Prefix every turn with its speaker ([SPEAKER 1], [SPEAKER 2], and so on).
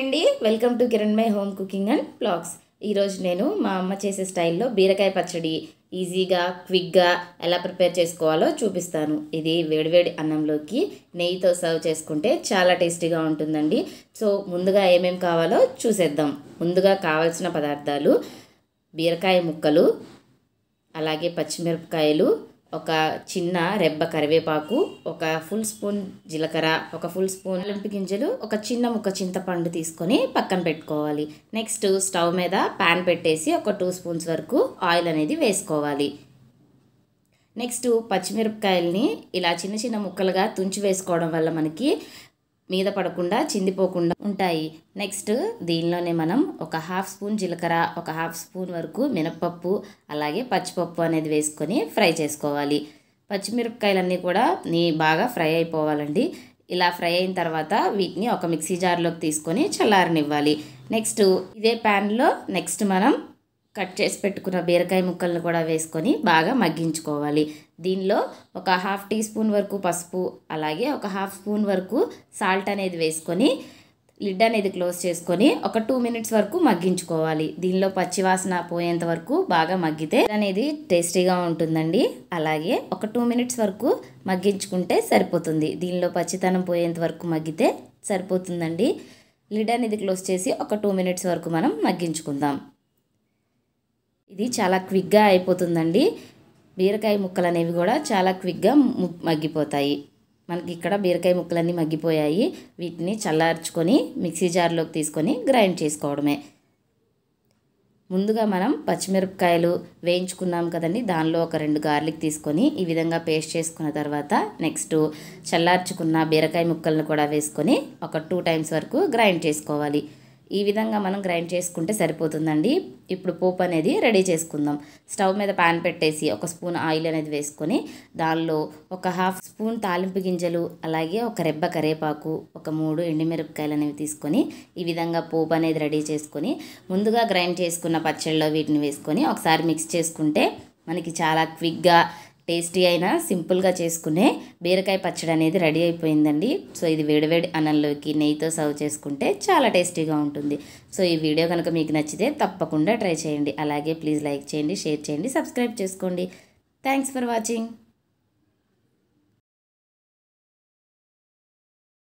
[SPEAKER 1] అండి welcome to Kiran my home cooking and blogs ఈరోజు నేను మా అమ్మ చేసే స్టైల్లో బీరకాయ పచ్చడి ఈజీగా క్విక్గా ఎలా ప్రిపేర్ చేసుకోవాలో చూపిస్తాను ఇది వేడివేడి అన్నంలోకి నెయ్యితో సర్వ్ చేసుకుంటే చాలా టేస్టీగా ఉంటుందండి సో ముందుగా ఏమేమి కావాలో చూసేద్దాం ముందుగా కావాల్సిన పదార్థాలు బీరకాయ ముక్కలు అలాగే పచ్చిమిరపకాయలు ఒక చిన్న రెబ్బ కరివేపాకు ఒక ఫుల్ స్పూన్ జీలకర్ర ఒక ఫుల్ స్పూన్ అల్లింపు గింజలు ఒక చిన్న ముక్క చింతపండు తీసుకొని పక్కన పెట్టుకోవాలి నెక్స్ట్ స్టవ్ మీద ప్యాన్ పెట్టేసి ఒక టూ స్పూన్స్ వరకు ఆయిల్ అనేది వేసుకోవాలి నెక్స్ట్ పచ్చిమిరపకాయల్ని ఇలా చిన్న చిన్న ముక్కలుగా తుంచి వేసుకోవడం వల్ల మనకి మీద పడకుండా చిందిపోకుండా ఉంటాయి నెక్స్ట్ దీనిలోనే మనం ఒక హాఫ్ స్పూన్ జీలకర్ర ఒక హాఫ్ స్పూన్ వరకు మినప్పప్పు అలాగే పచ్చిపప్పు అనేది వేసుకొని ఫ్రై చేసుకోవాలి పచ్చిమిరపకాయలన్నీ కూడా నీ బాగా ఫ్రై అయిపోవాలండి ఇలా ఫ్రై అయిన తర్వాత వీటిని ఒక మిక్సీ జార్లోకి తీసుకొని చల్లారనివ్వాలి నెక్స్ట్ ఇదే ప్యాన్లో నెక్స్ట్ మనం కట్ చేసి పెట్టుకున్న బీరకాయ ముక్కలను కూడా వేసుకొని బాగా మగ్గించుకోవాలి దీనిలో ఒక హాఫ్ టీ స్పూన్ వరకు పసుపు అలాగే ఒక హాఫ్ స్పూన్ వరకు సాల్ట్ అనేది వేసుకొని లిడ్ అనేది క్లోజ్ చేసుకొని ఒక టూ మినిట్స్ వరకు మగ్గించుకోవాలి దీనిలో పచ్చివాసన పోయేంత వరకు బాగా మగ్గితే అనేది టేస్టీగా ఉంటుందండి అలాగే ఒక టూ మినిట్స్ వరకు మగ్గించుకుంటే సరిపోతుంది దీనిలో పచ్చితనం పోయేంత వరకు మగ్గితే సరిపోతుందండి లిడ్ అనేది క్లోజ్ చేసి ఒక టూ మినిట్స్ వరకు మనం మగ్గించుకుందాం ఇది చాలా క్విక్గా అయిపోతుందండి బీరకాయ ముక్కలు అనేవి కూడా చాలా క్విక్గా మగ్గిపోతాయి మనకి ఇక్కడ బీరకాయ ముక్కలన్నీ మగ్గిపోయాయి వీటిని చల్లార్చుకొని మిక్సీ జార్లోకి తీసుకొని గ్రైండ్ చేసుకోవడమే ముందుగా మనం పచ్చిమిరపకాయలు వేయించుకున్నాం కదండి దానిలో ఒక రెండు గార్లిక్ తీసుకొని ఈ విధంగా పేస్ట్ చేసుకున్న తర్వాత నెక్స్ట్ చల్లార్చుకున్న బీరకాయ ముక్కలను కూడా వేసుకొని ఒక టూ టైమ్స్ వరకు గ్రైండ్ చేసుకోవాలి ఈ విధంగా మనం గ్రైండ్ చేసుకుంటే సరిపోతుందండి ఇప్పుడు పోపు అనేది రెడీ చేసుకుందాం స్టవ్ మీద ప్యాన్ పెట్టేసి ఒక స్పూన్ ఆయిల్ అనేది వేసుకొని దానిలో ఒక హాఫ్ స్పూన్ తాలింపు గింజలు అలాగే ఒక రెబ్బ కరేపాకు ఒక మూడు ఎండిమిరపకాయలు అనేవి తీసుకొని ఈ విధంగా పోపు అనేది రెడీ చేసుకొని ముందుగా గ్రైండ్ చేసుకున్న పచ్చళ్ళలో వీటిని వేసుకొని ఒకసారి మిక్స్ చేసుకుంటే మనకి చాలా క్విక్గా టేస్టీ అయినా సింపుల్గా చేసుకునే బీరకాయ పచ్చడి అనేది రెడీ అయిపోయిందండి సో ఇది వేడివేడి అన్నంలోకి నెయ్యితో సర్వ్ చేసుకుంటే చాలా టేస్టీగా ఉంటుంది సో ఈ వీడియో కనుక మీకు నచ్చితే తప్పకుండా ట్రై చేయండి అలాగే ప్లీజ్ లైక్ చేయండి షేర్ చేయండి సబ్స్క్రైబ్ చేసుకోండి థ్యాంక్స్ ఫర్ వాచింగ్